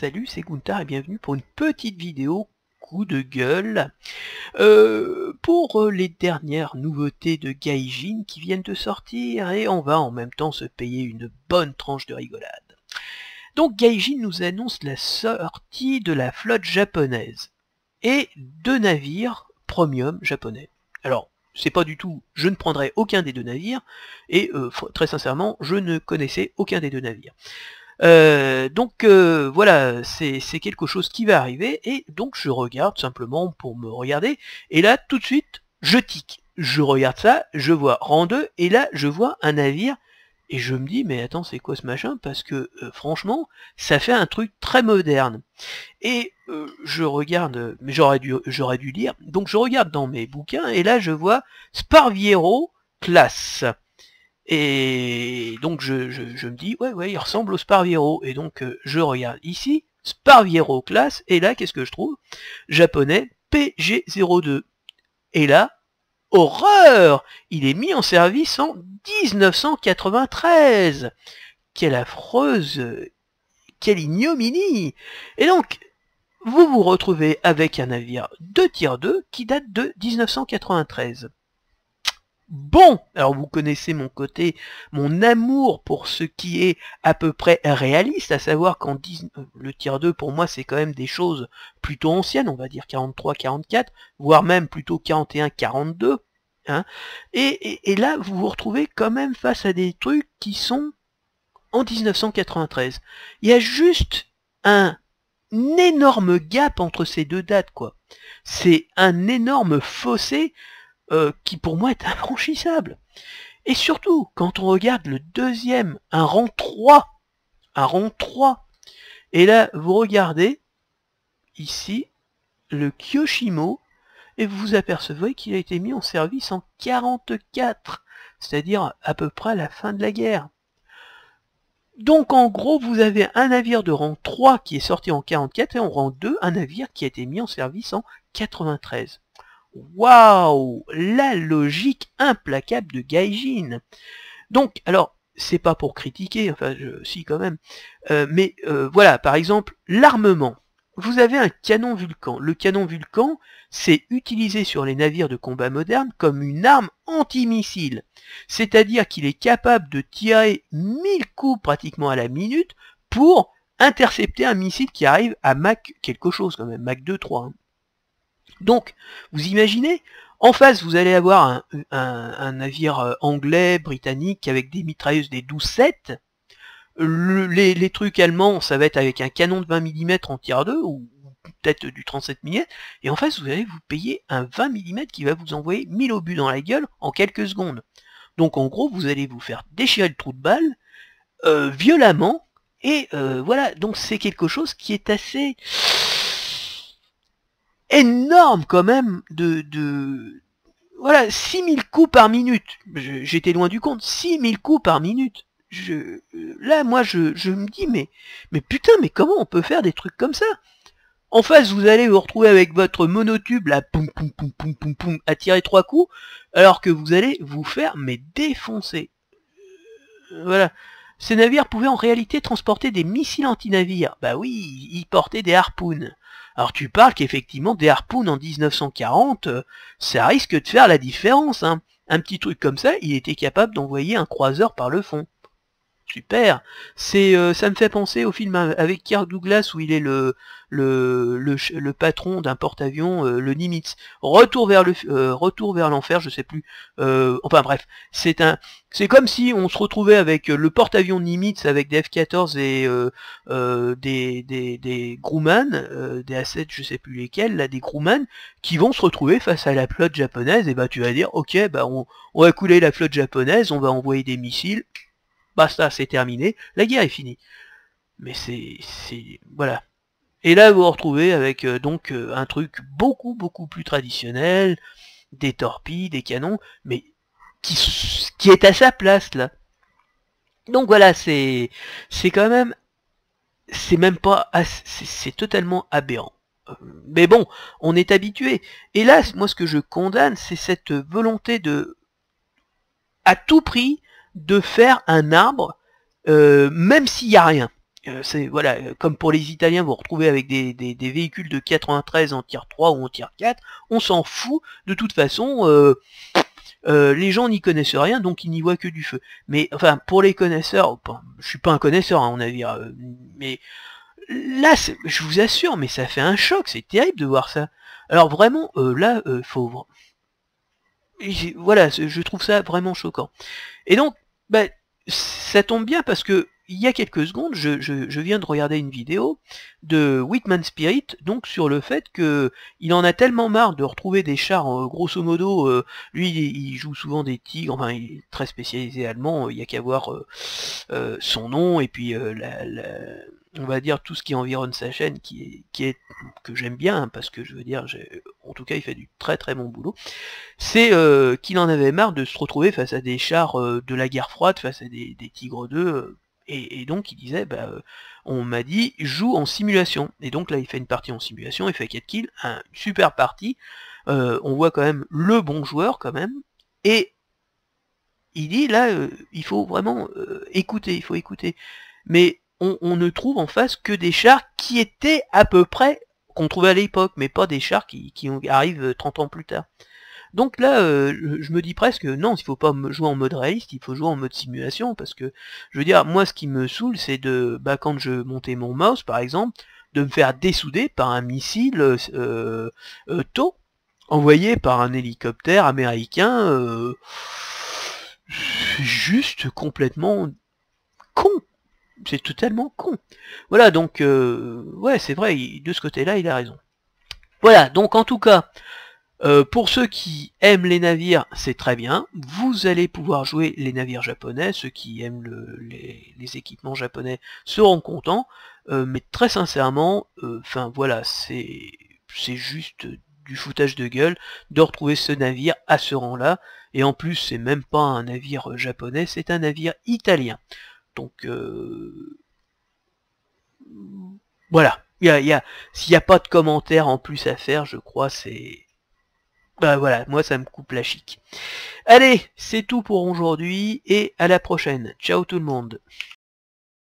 salut, c'est Guntar et bienvenue pour une petite vidéo coup de gueule. Euh, pour euh, les dernières nouveautés de Gaijin qui viennent de sortir et on va en même temps se payer une bonne tranche de rigolade. Donc Gaijin nous annonce la sortie de la flotte japonaise et deux navires premium japonais. Alors, c'est pas du tout, je ne prendrai aucun des deux navires, et euh, très sincèrement, je ne connaissais aucun des deux navires. Euh, donc euh, voilà, c'est quelque chose qui va arriver, et donc je regarde simplement pour me regarder, et là tout de suite, je tique. Je regarde ça, je vois rang 2, et là je vois un navire, et je me dis, mais attends, c'est quoi ce machin Parce que euh, franchement, ça fait un truc très moderne. Et je regarde, mais j'aurais dû, dû lire, donc je regarde dans mes bouquins, et là je vois Sparviero classe. Et donc je, me dis, ouais, ouais, il ressemble au Sparviero. Et donc euh, je regarde ici, Sparviero classe, et là, qu'est-ce que je trouve Japonais PG02. Et là, horreur Il est mis en service en 1993 Quelle affreuse Quelle ignominie Et donc, vous vous retrouvez avec un navire de tiers 2 qui date de 1993 bon. Alors vous connaissez mon côté, mon amour pour ce qui est à peu près réaliste, à savoir qu'en 19... Euh, le tiers 2 pour moi c'est quand même des choses plutôt anciennes, on va dire 43, 44, voire même plutôt 41, 42. Hein. Et, et, et là vous vous retrouvez quand même face à des trucs qui sont en 1993. Il y a juste un énorme gap entre ces deux dates quoi. C'est un énorme fossé euh, qui pour moi est infranchissable. Et surtout, quand on regarde le deuxième, un rang 3, un rang 3, et là, vous regardez, ici, le Kyoshimo, et vous vous apercevez qu'il a été mis en service en 44, c'est-à-dire à peu près à la fin de la guerre. Donc en gros, vous avez un navire de rang 3 qui est sorti en 44 et en rang 2, un navire qui a été mis en service en 93. Waouh La logique implacable de Gaijin Donc, alors, c'est pas pour critiquer, enfin, si quand même, euh, mais euh, voilà, par exemple, l'armement. Vous avez un canon Vulcan. Le canon Vulcan, c'est utilisé sur les navires de combat modernes comme une arme missile C'est-à-dire qu'il est capable de tirer 1000 coups pratiquement à la minute pour intercepter un missile qui arrive à Mach quelque chose quand même, Mach 2, 3. Donc, vous imaginez, en face, vous allez avoir un, navire euh, anglais, britannique, avec des mitrailleuses des 12-7. les, trucs allemands, ça va être avec un canon de 20 mm en tiers 2, ou peut-être du 37 mm, et en face, vous allez vous payer un 20 mm qui va vous envoyer 1000 obus dans la gueule en quelques secondes. Donc en gros, vous allez vous faire déchirer le trou de balle, euh, violemment, et euh, voilà, donc c'est quelque chose qui est assez énorme quand même de, de... voilà, 6000 coups par minute. J'étais loin du compte, 6000 coups par minute. Je, euh, là, moi, je, je me dis, mais, mais putain, mais comment on peut faire des trucs comme ça En face, vous allez vous retrouver avec votre monotube, là, à tirer trois coups, alors que vous allez vous faire, mais défoncer. Euh, voilà. Ces navires pouvaient en réalité transporter des missiles anti-navires. Bah oui, ils portaient des harpoons. Alors tu parles qu'effectivement des harpoons en 1940, euh, ça risque de faire la différence. Hein. Un petit truc comme ça, il était capable d'envoyer un croiseur par le fond super. C'est, euh, ça me fait penser au film avec Kirk Douglas où il est le le, le, patron d'un porte-avions, euh, le Nimitz. Retour vers le euh, retour vers l'enfer, je sais plus. enfin bref, c'est un, c'est comme si on se retrouvait avec le porte-avions Nimitz avec des F-14 et des des des Grumman, des A7, je sais plus lesquels, là des Grumman, qui vont se retrouver face à la flotte japonaise. Et bah tu vas dire, ok, bah on on va couler la flotte japonaise, on va envoyer des missiles ça c'est terminé, la guerre est finie. Mais c'est... Voilà. Et là, vous vous retrouvez avec euh, donc euh, un truc beaucoup, beaucoup plus traditionnel, des torpilles, des canons, mais qui, qui est à sa place, là. Donc voilà, c'est c'est quand même... C'est même pas... C'est totalement aberrant. Mais bon, on est habitué. Et là, moi ce que je condamne, c'est cette volonté de... à tout prix, de faire un arbre, euh, même s'il n'y a rien. Euh, c'est voilà, euh, comme pour les Italiens, vous, vous retrouvez avec des, des, véhicules de 93 en tier 3 ou en tier 4, on s'en fout, de toute façon, les gens n'y connaissent rien, donc ils n'y voient que du feu. Mais enfin, pour les connaisseurs, je suis pas un connaisseur hein, à mon avis, mais là, je vous assure, mais ça fait un choc, c'est terrible de voir ça. Alors vraiment, là, faut voilà, je trouve ça vraiment choquant. Et donc, bah, ça tombe bien parce que il y a quelques secondes, je, viens de regarder une vidéo de Whitman Spirit, donc sur le fait que il en a tellement marre de retrouver des chars, euh, grosso modo, euh, lui il, joue souvent des tigres, enfin il est très spécialisé allemand, euh, il n'y a qu'à voir son nom et puis on va dire tout ce qui environne sa chaîne qui est, qui est que j'aime bien hein, parce que je veux dire j'ai en tout cas il fait du très très bon boulot, c'est euh, qu'il en avait marre de se retrouver face à des chars euh, de la guerre froide, face à des, Tigres 2, euh, et, donc il disait, bah, on m'a dit, joue en simulation. Et donc là il fait une partie en simulation, il fait 4 kills, un, une super partie, on voit quand même le bon joueur quand même, et il dit là, il faut vraiment écouter, il faut écouter. Mais on, ne trouve en face que des chars qui étaient à peu près qu'on trouvait à l'époque, mais pas des chars qui, arrivent 30 euh, ans plus tard. Donc là, euh, je me dis presque, non, il faut pas jouer en mode réaliste, il faut jouer en mode simulation, parce que, je veux dire, moi, ce qui me saoule, c'est de, bah, quand je montais mon mouse, par exemple, de me faire dessouder par un missile euh, tôt, envoyé par un hélicoptère américain, juste complètement con, c'est totalement con. Voilà, donc, euh, ouais, c'est vrai, de ce côté-là, il a raison. Voilà, donc en tout cas, euh, pour ceux qui aiment les navires, c'est très bien. Vous allez pouvoir jouer les navires japonais. Ceux qui aiment les, équipements japonais seront contents. Euh, mais très sincèrement, enfin voilà, c'est juste du foutage de gueule de retrouver ce navire à ce rang-là. Et en plus, c'est même pas un navire japonais, c'est un navire italien. Donc euh, voilà. Il y a, S'il n'y a pas de commentaires en plus à faire, je crois c'est. Bah ben voilà, moi ça me coupe la chic. Allez, c'est tout pour aujourd'hui et à la prochaine. Ciao tout le monde.